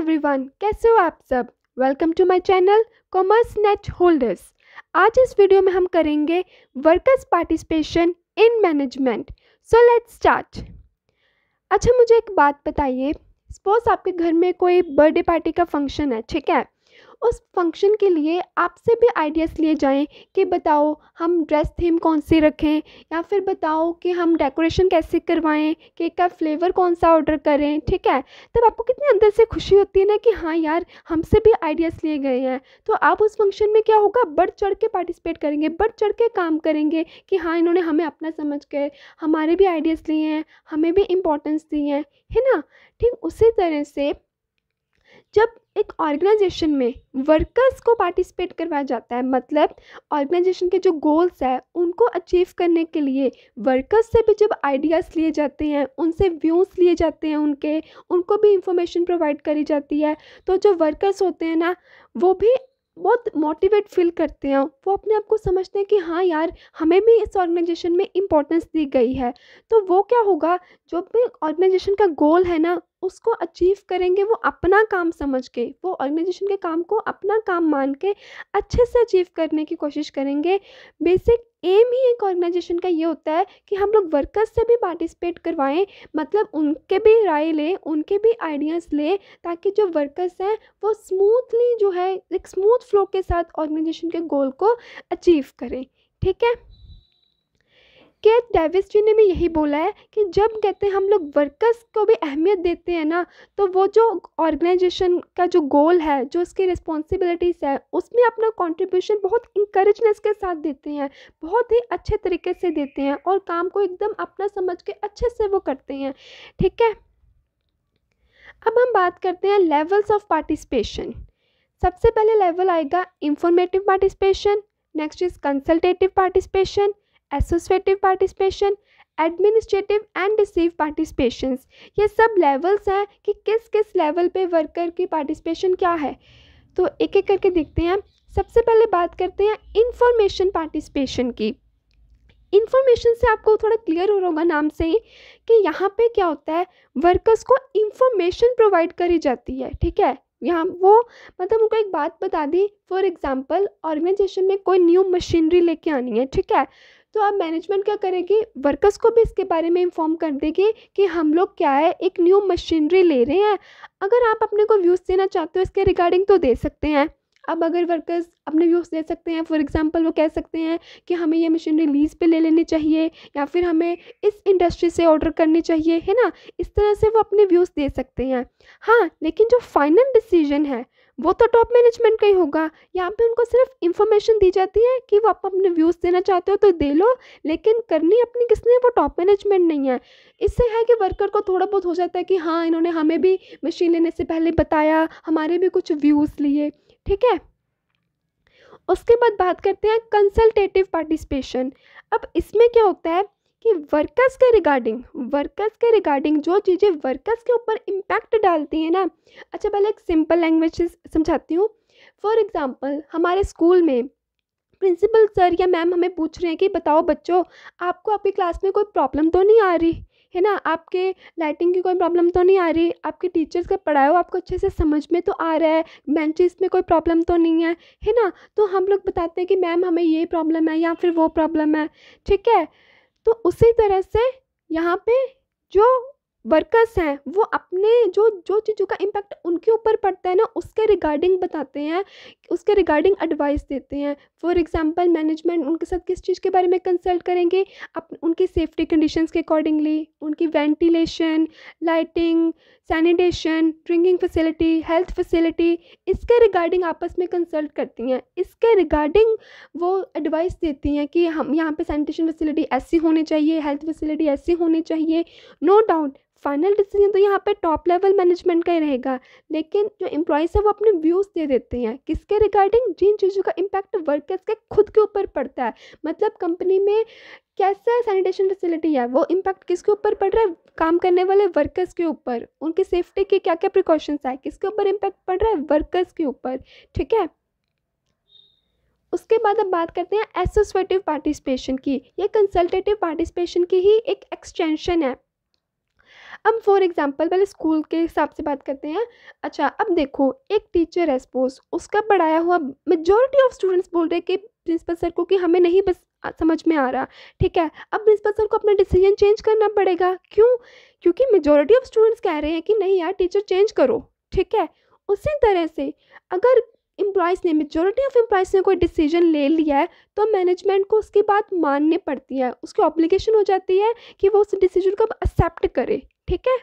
everyone कैसे हो आप सब welcome to my channel commerce net holders आज इस वीडियो में हम करेंगे workers participation in management so let's start अच्छा मुझे एक बात बताइए सपोज आपके घर में कोई बर्थडे पार्टी का फंक्शन है ठीक है उस फंक्शन के लिए आपसे भी आइडियाज़ लिए जाएं कि बताओ हम ड्रेस थीम कौन सी रखें या फिर बताओ कि हम डेकोरेशन कैसे करवाएं केक का फ्लेवर कौन सा ऑर्डर करें ठीक है तब आपको कितने अंदर से खुशी होती है ना कि हाँ यार हमसे भी आइडियाज़ लिए गए हैं तो आप उस फंक्शन में क्या होगा बढ़ चढ़ के पार्टिसिपेट करेंगे बढ़ चढ़ के काम करेंगे कि हाँ इन्होंने हमें अपना समझ कर हमारे भी आइडियाज़ लिए हैं हमें भी इम्पोर्टेंस दी हैं है ना ठीक उसी तरह से जब एक ऑर्गेनाइजेशन में वर्कर्स को पार्टिसिपेट करवाया जाता है मतलब ऑर्गेनाइजेशन के जो गोल्स हैं उनको अचीव करने के लिए वर्कर्स से भी जब आइडियाज़ लिए जाते हैं उनसे व्यूज़ लिए जाते हैं उनके उनको भी इंफॉर्मेशन प्रोवाइड करी जाती है तो जो वर्कर्स होते हैं ना वो भी बहुत मोटिवेट फील करते हैं वो अपने आप को समझते हैं कि हाँ यार हमें भी इस ऑर्गेनाइजेशन में इम्पोर्टेंस दी गई है तो वो क्या होगा जो भी ऑर्गेनाइजेशन का गोल है ना उसको अचीव करेंगे वो अपना काम समझ के वो ऑर्गेनाइजेशन के काम को अपना काम मान के अच्छे से अचीव करने की कोशिश करेंगे बेसिक एम ही एक ऑर्गेनाइजेशन का ये होता है कि हम लोग वर्कर्स से भी पार्टिसिपेट करवाएं मतलब उनके भी राय लें उनके भी आइडियाज़ लें ताकि जो वर्कर्स हैं वो स्मूथली जो है एक स्मूथ फ्लो के साथ ऑर्गेनाइजेशन के गोल को अचीव करें ठीक है केट डेविस जी ने भी यही बोला है कि जब कहते हैं हम लोग वर्कर्स को भी अहमियत देते हैं ना तो वो जो ऑर्गेनाइजेशन का जो गोल है जो उसकी रिस्पॉन्सिबिलिटीज़ है उसमें अपना कॉन्ट्रीब्यूशन बहुत इंकरेजनेस के साथ देते हैं बहुत ही अच्छे तरीके से देते हैं और काम को एकदम अपना समझ के अच्छे से वो करते हैं ठीक है अब हम बात करते हैं लेवल्स ऑफ पार्टिसिपेशन सबसे पहले लेवल आएगा informative participation next is consultative participation associative participation administrative and receive participations ये सब लेवल्स हैं कि किस किस लेवल पे वर्कर की पार्टिसिपेशन क्या है तो एक एक करके देखते हैं सबसे पहले बात करते हैं इंफॉर्मेशन पार्टिसिपेशन की इन्फॉर्मेशन से आपको थोड़ा क्लियर हो रहा होगा नाम से ही कि यहाँ पे क्या होता है वर्कर्स को इंफॉर्मेशन प्रोवाइड करी जाती है ठीक है यहाँ वो मतलब उनको एक बात बता दी फॉर एग्जांपल ऑर्गेनाइजेशन में कोई न्यू मशीनरी लेके आनी है ठीक है तो आप मैनेजमेंट क्या करेगी वर्कर्स को भी इसके बारे में इंफॉर्म कर देगी कि हम लोग क्या है एक न्यू मशीनरी ले रहे हैं अगर आप अपने को व्यूज़ देना चाहते हो इसके रिगार्डिंग तो दे सकते हैं अब अगर वर्कर्स अपने व्यूज़ दे सकते हैं फॉर एग्जांपल वो कह सकते हैं कि हमें ये मशीनरी लीज पे ले लेनी चाहिए या फिर हमें इस इंडस्ट्री से ऑर्डर करनी चाहिए है ना इस तरह से वो अपने व्यूज़ दे सकते हैं हाँ लेकिन जो फाइनल डिसीजन है वो तो टॉप मैनेजमेंट का ही होगा यहाँ पे उनको सिर्फ इन्फॉर्मेशन दी जाती है कि वो आप अपने व्यूज़ देना चाहते हो तो दे लो लेकिन करनी अपनी किसने वो टॉप मैनेजमेंट नहीं है इससे है कि वर्कर को थोड़ा बहुत हो जाता है कि हाँ इन्होंने हमें भी मशीन लेने से पहले बताया हमारे भी कुछ व्यूज़ लिए ठीक है उसके बाद बात करते हैं कंसल्टेटिव पार्टिसिपेशन अब इसमें क्या होता है कि वर्कर्स के रिगार्डिंग वर्कर्स के रिगार्डिंग जो चीज़ें वर्कर्स के ऊपर इम्पैक्ट डालती हैं ना अच्छा पहले एक सिंपल लैंग्वेज समझाती हूँ फॉर एग्ज़ाम्पल हमारे स्कूल में प्रिंसिपल सर या मैम हमें पूछ रहे हैं कि बताओ बच्चों आपको आपकी क्लास में कोई प्रॉब्लम तो नहीं आ रही है ना आपके लाइटिंग की कोई प्रॉब्लम तो नहीं आ रही आपके टीचर्स का पढ़ाओ आपको अच्छे से समझ में तो आ रहा है बेंचेस में कोई प्रॉब्लम तो नहीं है है ना तो हम लोग बताते हैं कि मैम हमें ये प्रॉब्लम है या फिर वो प्रॉब्लम है ठीक है तो उसी तरह से यहाँ पे जो वर्कर्स हैं वो अपने जो जो चीज़ों का इम्पैक्ट उनके ऊपर पड़ता है ना उसके रिगार्डिंग बताते हैं उसके रिगार्डिंग एडवाइस देते हैं फॉर एग्जांपल मैनेजमेंट उनके साथ किस चीज़ के बारे में कंसल्ट करेंगे अप उनकी सेफ्टी कंडीशंस के अकॉर्डिंगली उनकी ventilation lighting sanitation drinking facility health facility इसके रिगार्डिंग आपस में कंसल्ट करती हैं इसके रिगार्डिंग वो एडवाइस देती हैं कि हम यहाँ पे सैनिटेशन फैसिलिटी ऐसी होनी चाहिए हेल्थ फैसिलिटी ऐसी होनी चाहिए no no doubt final decision तो यहाँ पे टॉप लेवल मैनेजमेंट का ही रहेगा लेकिन जो एम्प्लॉयज़ है वो अपने व्यूज़ दे देते हैं किसके रिगार्डिंग जिन चीज़ों का इम्पैक्ट वर्कर्स के खुद के ऊपर पड़ता है मतलब कंपनी में कैसा सैनिटेशन फैसिलिटी है वो इम्पैक्ट किसके ऊपर पड़ रहा है काम करने वाले वर्कर्स के ऊपर उनकी सेफ्टी के क्या क्या प्रिकॉशंस है किसके ऊपर इम्पैक्ट पड़ रहा है वर्कर्स के ऊपर ठीक है उसके बाद अब बात करते हैं एसोसिएटिव पार्टिसिपेशन की ये कंसल्टेटिव पार्टिसिपेशन की ही एक एक्सटेंशन है अब फॉर एग्ज़ाम्पल पहले स्कूल के हिसाब से बात करते हैं अच्छा अब देखो एक टीचर है सपोज उसका पढ़ाया हुआ मेजोरिटी ऑफ स्टूडेंट्स बोल रहे हैं कि प्रिंसिपल सर को कि हमें नहीं बस समझ में आ रहा ठीक है अब प्रिंसिपल सर को अपना डिसीजन चेंज करना पड़ेगा क्यों क्योंकि मेजोरिटी ऑफ स्टूडेंट्स कह रहे हैं कि नहीं यार टीचर चेंज करो ठीक है उसी तरह से अगर एम्प्लॉयज़ ने मेजोरिटी ऑफ एम्प्लॉयज़ ने कोई डिसीजन ले लिया है तो मैनेजमेंट को उसकी बात माननी पड़ती है उसकी ऑब्लिगेशन हो जाती है कि वो उस डिसीजन को अब एक्सेप्ट करे ठीक है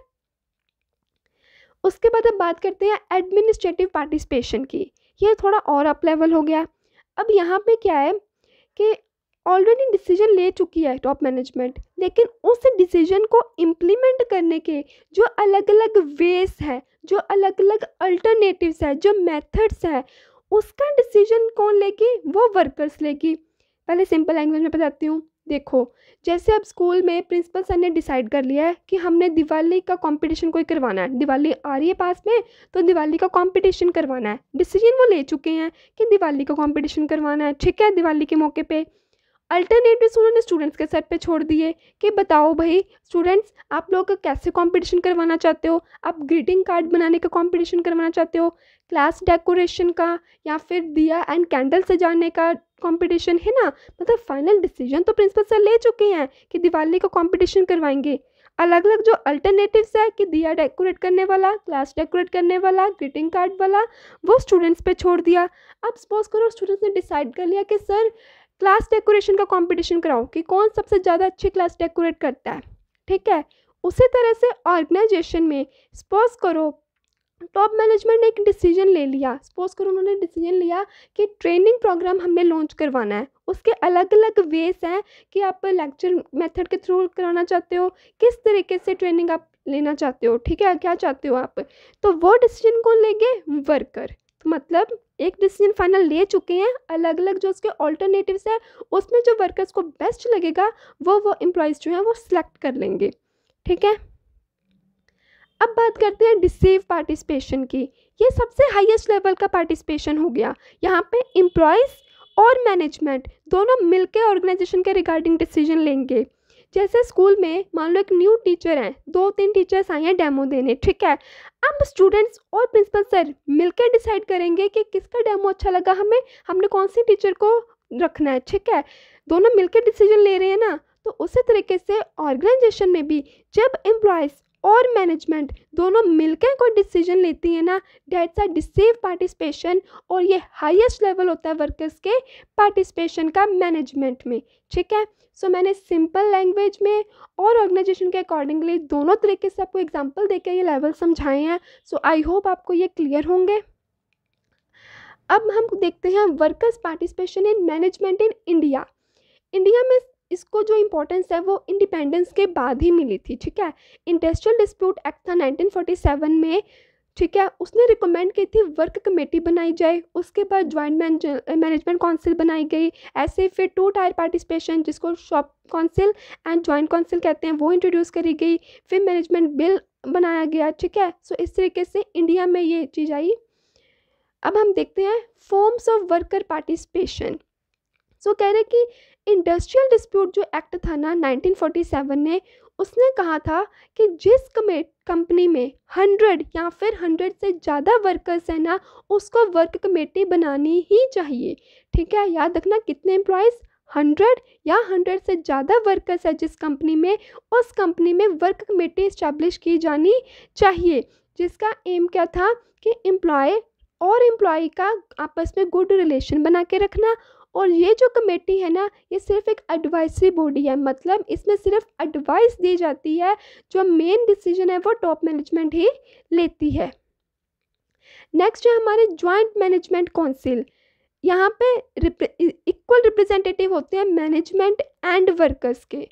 उसके बाद हम बात करते हैं एडमिनिस्ट्रेटिव पार्टिसिपेशन की यह थोड़ा और अप लेवल हो गया अब यहाँ पे क्या है कि ऑलरेडी डिसीजन ले चुकी है टॉप मैनेजमेंट लेकिन उस डिसीजन को इम्प्लीमेंट करने के जो अलग अलग वेस हैं जो अलग अलग अल्टरनेटिव्स है जो मेथड्स है उसका डिसीजन कौन लेगी वो वर्कर्स लेगी पहले सिंपल लैंग्वेज में बताती हूँ देखो जैसे अब स्कूल में प्रिंसिपल सर ने डिसाइड कर लिया है कि हमने दिवाली का कंपटीशन कोई करवाना है दिवाली आ रही है पास में तो दिवाली का कंपटीशन करवाना है डिसीजन वो ले चुके हैं कि दिवाली का कंपटीशन करवाना है ठीक है दिवाली के मौके पे अल्टरनेटिव उन्होंने स्टूडेंट्स के सर पे छोड़ दिए कि बताओ भाई स्टूडेंट्स आप लोग कैसे कंपटीशन करवाना चाहते हो आप ग्रीटिंग कार्ड बनाने का कंपटीशन करवाना चाहते हो क्लास डेकोरेशन का या फिर दिया एंड कैंडल सजाने का कंपटीशन है ना मतलब फाइनल डिसीजन तो प्रिंसिपल सर ले चुके हैं कि दिवाली को कंपटीशन करवाएंगे अलग अलग जो अल्टरनेटिव्स है कि दिया डेकोरेट करने वाला क्लास डेकोरेट करने वाला ग्रीटिंग कार्ड वाला वो स्टूडेंट्स पे छोड़ दिया अब सपोज करो स्टूडेंट्स ने डिसाइड कर लिया कि सर क्लास डेकोरेशन का कॉम्पिटिशन कराओ कि कौन सबसे ज़्यादा अच्छी क्लास डेकोरेट करता है ठीक है उसी तरह से ऑर्गेनाइजेशन में सपोज करो टॉप तो मैनेजमेंट ने एक डिसीजन ले लिया सपोज करो उन्होंने डिसीजन लिया कि ट्रेनिंग प्रोग्राम हमने लॉन्च करवाना है उसके अलग अलग वेस हैं कि आप लेक्चर मेथड के थ्रू कराना चाहते हो किस तरीके से ट्रेनिंग आप लेना चाहते हो ठीक है क्या चाहते हो आप तो वो डिसीजन कौन लेंगे वर्कर तो मतलब एक डिसीजन फाइनल ले चुके हैं अलग अलग जो उसके ऑल्टरनेटिव्स हैं उसमें जो वर्कर्स को बेस्ट लगेगा वो वो एम्प्लॉयज़ जो हैं वो सिलेक्ट कर लेंगे ठीक है अब बात करते हैं डिसेव पार्टिसिपेशन की ये सबसे हाईएस्ट लेवल का पार्टिसिपेशन हो गया यहाँ पे एम्प्लॉयज़ और मैनेजमेंट दोनों मिलके ऑर्गेनाइजेशन के रिगार्डिंग डिसीजन लेंगे जैसे स्कूल में मान लो एक न्यू टीचर हैं दो तीन टीचर्स आए हैं डेमो देने ठीक है अब स्टूडेंट्स और प्रिंसिपल सर मिलकर डिसाइड करेंगे कि किसका डेमो अच्छा लगा हमें हमने कौन सी टीचर को रखना है ठीक है दोनों मिलकर डिसीजन ले रहे हैं ना तो उसी तरीके से ऑर्गेनाइजेशन में भी जब एम्प्लॉयज़ और मैनेजमेंट दोनों मिलकर कोई डिसीजन लेती है ना डेट्स आर डिसीव पार्टिसिपेशन और ये हाईएस्ट लेवल होता है वर्कर्स के पार्टिसिपेशन का मैनेजमेंट में ठीक है सो so, मैंने सिंपल लैंग्वेज में और ऑर्गेनाइजेशन के अकॉर्डिंगली दोनों तरीके से आपको एग्जाम्पल देकर ये लेवल समझाए हैं सो आई होप आपको ये क्लियर होंगे अब हम देखते हैं workers participation in management in India India में इसको जो इम्पोर्टेंस है वो इंडिपेंडेंस के बाद ही मिली थी ठीक है इंडस्ट्रियल डिस्प्यूट एक्ट था 1947 में ठीक है उसने रिकमेंड की थी वर्क कमेटी बनाई जाए उसके बाद ज्वाइंट मैनेजमेंट काउंसिल बनाई गई ऐसे फिर टू टायर पार्टिसिपेशन जिसको shop council and joint council कहते हैं वो इंट्रोड्यूस करी गई फिर मैनेजमेंट बिल बनाया गया ठीक है सो इस तरीके से इंडिया में ये चीज़ आई अब हम देखते हैं forms of worker participation so कह रहे कि इंडस्ट्रियल डिस्प्यूट जो एक्ट था ना 1947 ने उसने कहा था कि जिस कंपनी में हंड्रेड या फिर हंड्रेड से ज़्यादा वर्कर्स हैं ना उसको वर्क कमेटी बनानी ही चाहिए ठीक है याद रखना कितने एम्प्लॉयज़ हंड्रेड या हंड्रेड से ज़्यादा वर्कर्स है जिस कंपनी में उस कंपनी में वर्क कमेटी इस्टेब्लिश की जानी चाहिए जिसका एम क्या था कि एम्प्लॉय और एम्प्लॉय का आपस में गुड रिलेशन बना के रखना और ये जो कमेटी है ना ये सिर्फ एक एडवाइसरी बॉडी है मतलब इसमें सिर्फ एडवाइस दी जाती है जो मेन डिसीजन है वो टॉप मैनेजमेंट ही लेती है नेक्स्ट है हमारे ज्वाइंट मैनेजमेंट काउंसिल यहाँ पे इक्वल रिप्रेजेंटेटिव होते हैं मैनेजमेंट एंड वर्कर्स के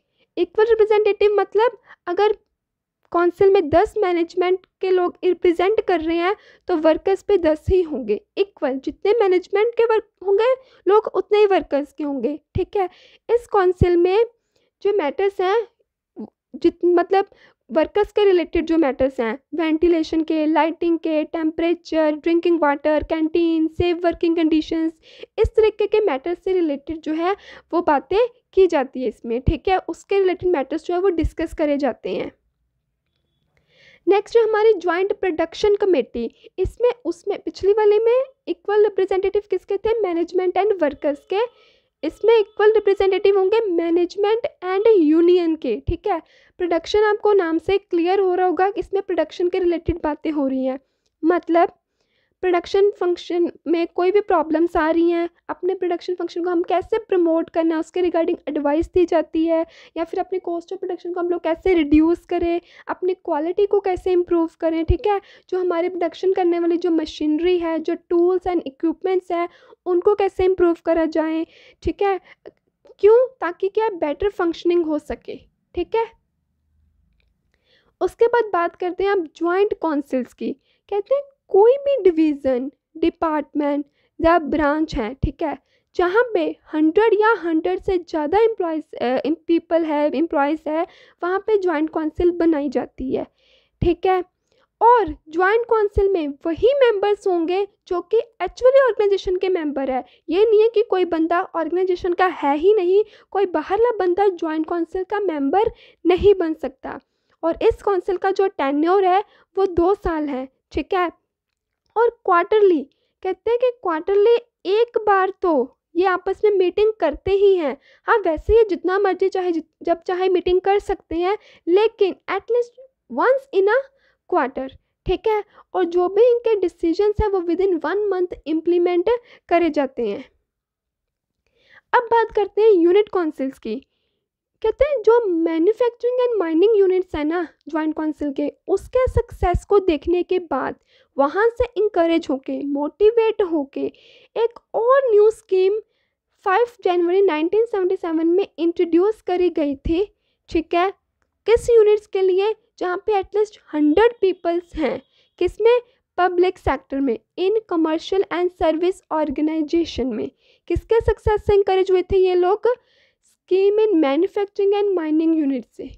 इक्वल रिप्रेजेंटेटिव मतलब अगर काउंसिल में दस मैनेजमेंट के लोग रिप्रेजेंट कर रहे हैं तो वर्कर्स पे दस ही होंगे इक्वल जितने मैनेजमेंट के वर्क होंगे लोग उतने ही वर्कर्स के होंगे ठीक है इस काउंसिल में जो मैटर्स हैं जित मतलब वर्कर्स के रिलेटेड जो मैटर्स हैं वेंटिलेशन के लाइटिंग के temperature drinking water canteen safe working conditions इस तरीके के मैटर्स से रिलेटेड जो है वो बातें की जाती है इसमें ठीक है उसके रिलेटेड मैटर्स जो है वो डिस्कस करे जाते हैं नेक्स्ट है हमारी ज्वाइंट प्रोडक्शन कमेटी इसमें उसमें पिछली वाले में इक्वल रिप्रेजेंटेटिव किसके थे मैनेजमेंट एंड वर्कर्स के इसमें इक्वल रिप्रेजेंटेटिव होंगे मैनेजमेंट एंड यूनियन के ठीक है प्रोडक्शन आपको नाम से क्लियर हो रहा होगा कि इसमें प्रोडक्शन के रिलेटेड बातें हो रही हैं मतलब प्रोडक्शन फंक्शन में कोई भी प्रॉब्लम्स आ रही हैं अपने प्रोडक्शन फंक्शन को हम कैसे प्रमोट करना है उसके रिगार्डिंग एडवाइस दी जाती है या फिर अपने कॉस्ट ऑफ प्रोडक्शन को हम लोग कैसे रिड्यूस करें अपनी क्वालिटी को कैसे इम्प्रूव करें ठीक है जो हमारे प्रोडक्शन करने वाली जो मशीनरी है जो टूल्स एंड इक्विपमेंट्स हैं उनको कैसे इम्प्रूव करा जाए ठीक है क्यों ताकि क्या बेटर फंक्शनिंग हो सके ठीक है उसके बाद बात करते हैं आप ज्वाइंट काउंसिल्स की कहते हैं कोई भी डिवीज़न डिपार्टमेंट या ब्रांच है ठीक है जहाँ पे हंड्रेड या हंड्रेड से ज़्यादा एम्प्लॉयज़ पीपल है एम्प्लॉयज़ है वहाँ पे जॉइंट काउंसिल बनाई जाती है ठीक है और जॉइंट काउंसिल में वही मेंबर्स होंगे जो कि एक्चुअली ऑर्गेनाइजेशन के मेंबर है ये नहीं है कि कोई बंदा ऑर्गेनाइजेशन का है ही नहीं कोई बाहरला बंदा ज्वाइंट काउंसिल का मेंबर नहीं बन सकता और इस काउंसिल का जो टेन्योर है वो दो साल है ठीक है और क्वार्टरली कहते हैं कि क्वार्टरली एक बार तो ये आपस में मीटिंग करते ही हैं हाँ वैसे ही जितना मर्जी चाहे जब चाहे मीटिंग कर सकते हैं लेकिन at least once in a quarter ठीक है और जो भी इनके डिसीजंस हैं वो within one month implement करे जाते हैं अब बात करते हैं यूनिट काउंसिल्स की कहते हैं जो मैन्युफैक्चरिंग एंड माइनिंग यूनिट्स हैं ना ज्वाइंट काउंसिल के उसके सक्सेस को देखने के बाद वहाँ से इंकरेज होके मोटिवेट होके एक और न्यू स्कीम 5 जनवरी 1977 में इंट्रोड्यूस करी गई थी ठीक है किस यूनिट्स के लिए जहाँ पे एटलीस्ट हंड्रेड पीपल्स हैं किस में पब्लिक सेक्टर में in commercial and service organisation में किसके सक्सेस से इंकरेज हुए थे ये लोग scheme in manufacturing and mining unit से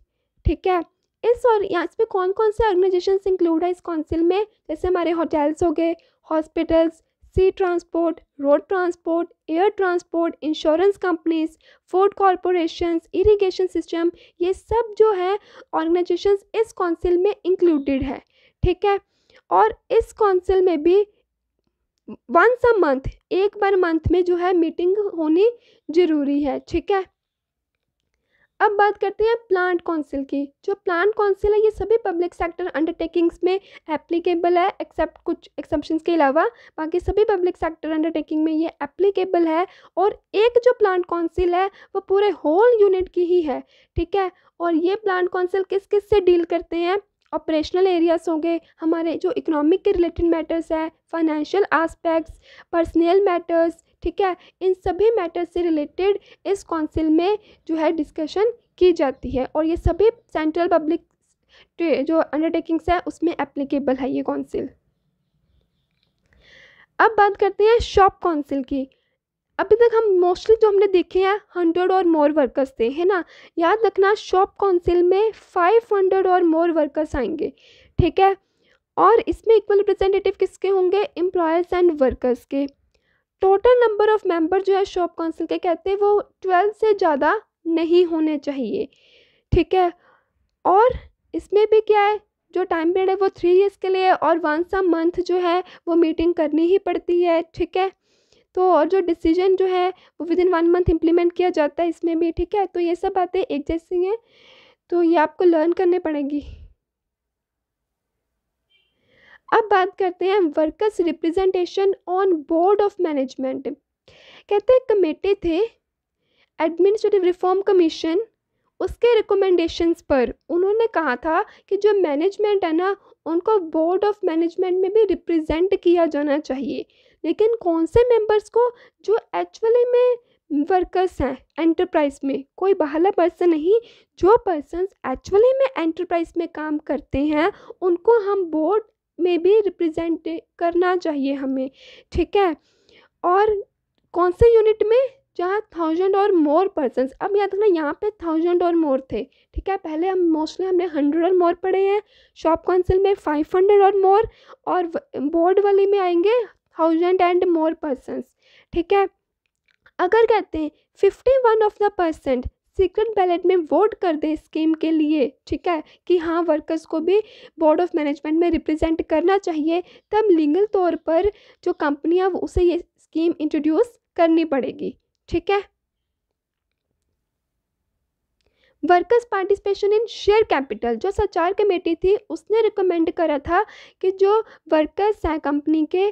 ठीक है इस और यहाँ पर कौन कौन से ऑर्गेनाइजेशन इंक्लूड है इस काउंसिल में जैसे हमारे होटल्स हो गए hospitals sea transport road transport air transport insurance companies food corporation irrigation system ये सब जो है ऑर्गेनाइजेशन इस काउंसिल में इंक्लूडेड है ठीक है और इस काउंसिल में भी वंस अ मंथ एक बार मंथ में जो है मीटिंग होनी ज़रूरी है ठीक है अब बात करते हैं प्लांट काउंसिल की जो प्लांट काउंसिल है ये सभी पब्लिक सेक्टर अंडरटेकिंग्स में एप्लीकेबल है एक्सेप्ट कुछ एक्सेप्शन के अलावा बाकी सभी पब्लिक सेक्टर अंडरटेकिंग में ये एप्लीकेबल है और एक जो प्लांट काउंसिल है वो पूरे होल यूनिट की ही है ठीक है और ये प्लांट काउंसिल किस किस से डील करते हैं ऑपरेशनल एरियाज होंगे हमारे जो इकोनॉमिक के रिलेटेड मैटर्स हैं फाइनेंशियल आस्पेक्ट्स पर्सनल मैटर्स ठीक है इन सभी मैटर से रिलेटेड इस काउंसिल में जो है डिस्कशन की जाती है और ये सभी सेंट्रल पब्लिक जो अंडरटेकिंग्स है उसमें एप्लीकेबल है ये काउंसिल अब बात करते हैं शॉप काउंसिल की अभी तक हम मोस्टली जो हमने देखे हैं हंड्रेड और मोर वर्कर्स थे है ना याद रखना शॉप काउंसिल में फाइव हंड्रेड और मोर वर्कर्स आएंगे ठीक है और इसमें इक्वल रिप्रेजेंटेटिव किसके होंगे एम्प्लॉयर्स एंड वर्कर्स के टोटल नंबर ऑफ़ मेंबर जो है शॉप काउंसिल के कहते हैं वो ट्वेल्व से ज़्यादा नहीं होने चाहिए ठीक है और इसमें भी क्या है जो टाइम पीरियड है वो थ्री ईयर्स के लिए और वंस अ मंथ जो है वो मीटिंग करनी ही पड़ती है ठीक है तो और जो डिसीजन जो है वो within one month implement किया जाता है इसमें भी ठीक है तो ये सब बातें एक जैसी हैं तो ये आपको लर्न करने पड़ेगी अब बात करते हैं workers representation on board of management कहते हैं कमेटी थे एडमिनिस्ट्रेटिव रिफॉर्म कमीशन उसके रिकमेंडेशंस पर उन्होंने कहा था कि जो मैनेजमेंट है ना उनको बोर्ड ऑफ मैनेजमेंट में भी रिप्रेजेंट किया जाना चाहिए लेकिन कौन से मेंबर्स को जो एक्चुअली में वर्कर्स हैं एंटरप्राइज में कोई बाहला पर्सन नहीं जो पर्सन एक्चुअली में एंटरप्राइज में काम करते हैं उनको हम बोर्ड में भी रिप्रेजेंट करना चाहिए हमें ठीक है और कौन से यूनिट में जहाँ थाउजेंड और मोर पर्सनस अब याद रखना यहाँ पे थाउजेंड और मोर थे ठीक है पहले हम मोस्टली हमने हंड्रेड और मोर पढ़े हैं शॉप काउंसिल में फाइव हंड्रेड और मोर और बोर्ड वाले में आएंगे थाउजेंड एंड मोर पर्सनस ठीक है अगर कहते हैं fifty one of the percent secret ballot में वोट कर दें स्कीम के लिए ठीक है कि हाँ वर्कर्स को भी बोर्ड ऑफ मैनेजमेंट में रिप्रेजेंट करना चाहिए तब लीगल तौर पर जो कंपनियाँ उसे ये स्कीम इंट्रोड्यूस करनी पड़ेगी ठीक है workers participation in share capital जो सचार कमेटी थी उसने रिकमेंड करा था कि जो वर्कर्स हैं कंपनी के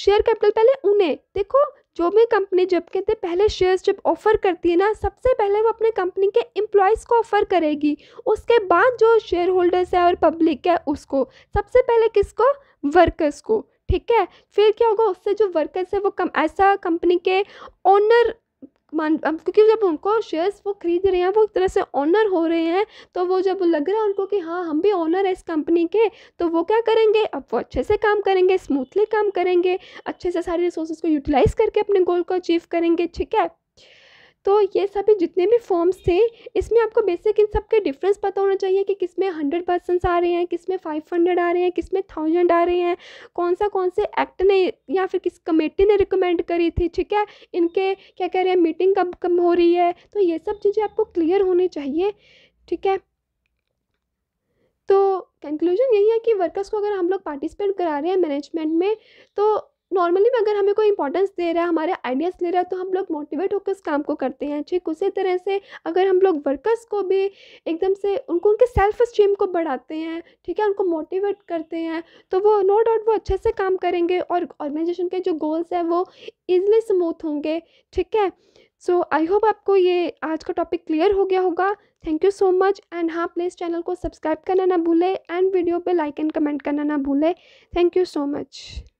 शेयर कैपिटल पहले उन्हें देखो जो भी कंपनी जब कहते पहले शेयर्स जब ऑफ़र करती है ना सबसे पहले वो अपने कंपनी के एम्प्लॉयज़ को ऑफ़र करेगी उसके बाद जो शेयर होल्डर्स है और पब्लिक है उसको सबसे पहले किसको वर्कर्स को ठीक है फिर क्या होगा उससे जो वर्कर्स है वो कम ऐसा कंपनी के ओनर मान अब क्योंकि जब उनको शेयर्स वो खरीद रहे हैं वो एक तरह से ऑनर हो रहे हैं तो वो जब लग रहा है उनको कि हाँ हम भी ऑनर है इस कंपनी के तो वो क्या करेंगे अब वो अच्छे से काम करेंगे स्मूथली काम करेंगे अच्छे से सारे रिसोर्सेज को यूटिलाइज़ करके अपने गोल को अचीव करेंगे ठीक है तो ये सभी जितने भी फॉर्म्स थे इसमें आपको बेसिक इन सब के डिफरेंस पता होना चाहिए कि किस में हंड्रेड परसेंट्स आ रहे हैं किस में फाइव हंड्रेड आ रहे हैं किस में थाउजेंड आ रहे हैं कौन सा कौन से एक्ट ने या फिर किस कमेटी ने रिकमेंड करी थी ठीक है इनके क्या कह रहे हैं मीटिंग कब कब हो रही है तो ये सब चीज़ें आपको क्लियर होनी चाहिए ठीक है तो कंक्लूजन यही है कि वर्कर्स को अगर हम लोग पार्टिसिपेट करा रहे हैं मैनेजमेंट में तो नॉर्मली अगर हमें कोई इंपॉर्टेंस दे रहा है हमारे आइडियाज़ ले रहा है तो हम लोग मोटिवेट होकर उस काम को करते हैं ठीक उसी तरह से अगर हम लोग वर्कर्स को भी एकदम से उनको उनके सेल्फ स्टीम को बढ़ाते हैं ठीक है उनको मोटिवेट करते हैं तो वो नो डाउट वो अच्छे से काम करेंगे और ऑर्गेनाइजेशन के जो गोल्स हैं वो ईजिली स्मूथ होंगे ठीक है सो आई होप आपको ये आज का टॉपिक क्लियर हो गया होगा thank you so much and हाँ प्लीज़ चैनल को सब्सक्राइब करना ना भूले एंड वीडियो पे लाइक एंड कमेंट करना ना भूले थैंक यू सो मच